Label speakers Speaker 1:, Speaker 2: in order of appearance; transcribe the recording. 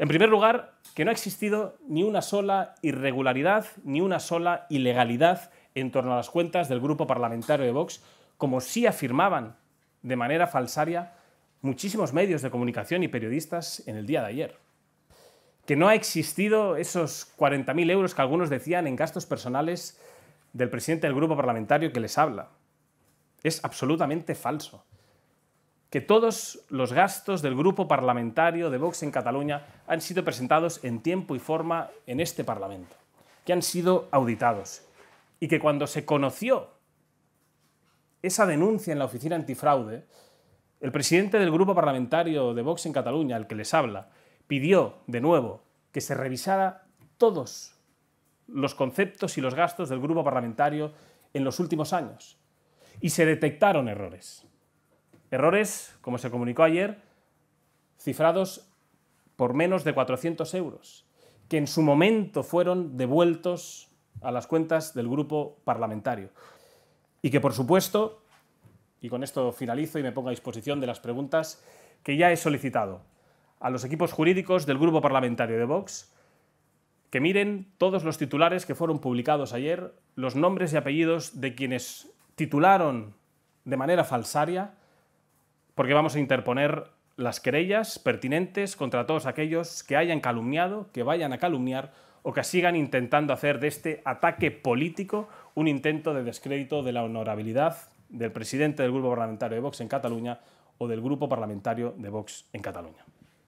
Speaker 1: En primer lugar, que no ha existido ni una sola irregularidad, ni una sola ilegalidad en torno a las cuentas del grupo parlamentario de Vox, como sí afirmaban de manera falsaria muchísimos medios de comunicación y periodistas en el día de ayer. Que no ha existido esos 40.000 euros que algunos decían en gastos personales del presidente del grupo parlamentario que les habla. Es absolutamente falso que todos los gastos del grupo parlamentario de Vox en Cataluña han sido presentados en tiempo y forma en este Parlamento, que han sido auditados y que cuando se conoció esa denuncia en la Oficina Antifraude, el presidente del grupo parlamentario de Vox en Cataluña, el que les habla, pidió de nuevo que se revisara todos los conceptos y los gastos del grupo parlamentario en los últimos años. Y se detectaron errores. Errores, como se comunicó ayer, cifrados por menos de 400 euros, que en su momento fueron devueltos a las cuentas del grupo parlamentario. Y que, por supuesto, y con esto finalizo y me pongo a disposición de las preguntas, que ya he solicitado a los equipos jurídicos del grupo parlamentario de Vox que miren todos los titulares que fueron publicados ayer, los nombres y apellidos de quienes titularon de manera falsaria porque vamos a interponer las querellas pertinentes contra todos aquellos que hayan calumniado, que vayan a calumniar o que sigan intentando hacer de este ataque político un intento de descrédito de la honorabilidad del presidente del grupo parlamentario de Vox en Cataluña o del grupo parlamentario de Vox en Cataluña.